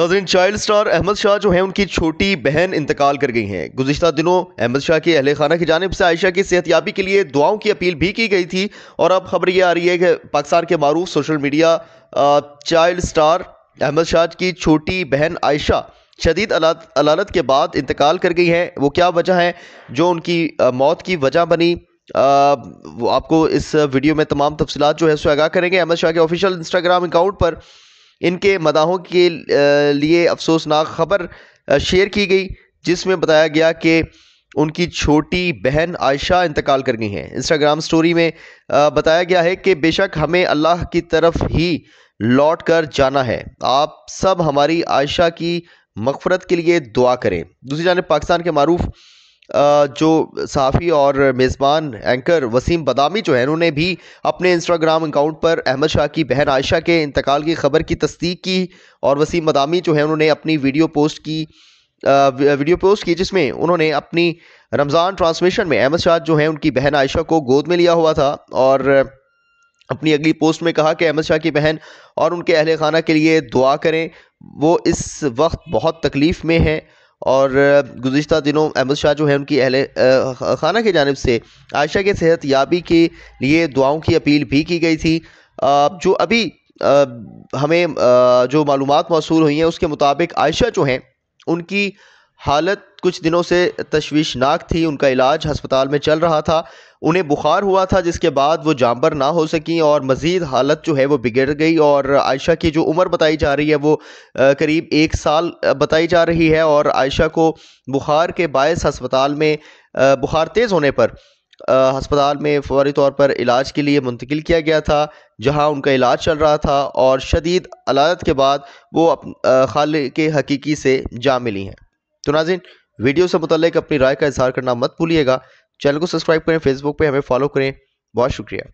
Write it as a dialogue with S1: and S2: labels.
S1: नाजरीन child star Ahmed Shah जो है उनकी छोटी बहन इंतकाल कर गई हैं गुजशत दिनों अहमद शाह के अहल खाना की जानब से आयशा की सेहतियाबी के लिए दुआओं की अपील भी की गई थी और अब खबर ये आ रही है कि पाकिस्तान के मरूफ social media child star Ahmed Shah की छोटी बहन आयशा शदीद अलालत अलालत के बाद इंतकाल कर गई हैं वो क्या वजह है जो उनकी मौत की वजह बनी आ, वो आपको इस वीडियो में तमाम तफसलत जो है सो आगाह करेंगे अहमद शाह के ऑफिशियल इंस्टाग्राम अकाउंट पर इनके मदाहों के लिए अफसोसनाक खबर शेयर की गई जिसमें बताया गया कि उनकी छोटी बहन आयशा इंतकाल कर गई हैं इंस्टाग्राम स्टोरी में बताया गया है कि बेशक हमें अल्लाह की तरफ ही लौट कर जाना है आप सब हमारी आयशा की मकफ़रत के लिए दुआ करें दूसरी जानब पाकिस्तान के मरूफ़ जो साफ़ी और मेज़बान एंकर वसीम बदामी जो है उन्होंने भी अपने इंस्टाग्राम अकाउंट पर अहमद शाह की बहन आयशा के इंतकाल की ख़बर की तस्दीक की और वसीम बदामी जो है उन्होंने अपनी वीडियो पोस्ट की वीडियो पोस्ट की जिसमें उन्होंने अपनी रमज़ान ट्रांसमिशन में अहमद शाह जो है उनकी बहन आयशा को गोद में लिया हुआ था और अपनी अगली पोस्ट में कहा कि अहमद शाह की बहन और उनके अहल खाना के लिए दुआ करें वो इस वक्त बहुत तकलीफ़ में हैं और गुज्त दिनों अहमद शाह जो है उनकी अहल खाना की जानब से आयशा के सेहत याबी के लिए दुआओं की अपील भी की गई थी जो अभी हमें जो मालूम मौसू हुई हैं उसके मुताबिक आयशा जो हैं उनकी हालत कुछ दिनों से तशवीशनाक थी उनका इलाज हस्पताल में चल रहा था उन्हें बुखार हुआ था जिसके बाद वो जामबर ना हो सकी और मज़ीद हालत जो है वो बिगड़ गई और आयशा की जो उम्र बताई जा रही है वो करीब एक साल बताई जा रही है और आयशा को बुखार के बायस हस्पताल में बुखार तेज़ होने पर हस्पताल में फौरी तौर पर इलाज के लिए मुंतकिल किया गया था जहां उनका इलाज चल रहा था और शदीद अलादत के बाद वो अप खाल के हकीकी से जा मिली हैं तो नाजिन वीडियो से मुतलक अपनी राय का इजहार करना मत भूलिएगा चैनल को सब्सक्राइब करें फेसबुक पे हमें फॉलो करें बहुत शुक्रिया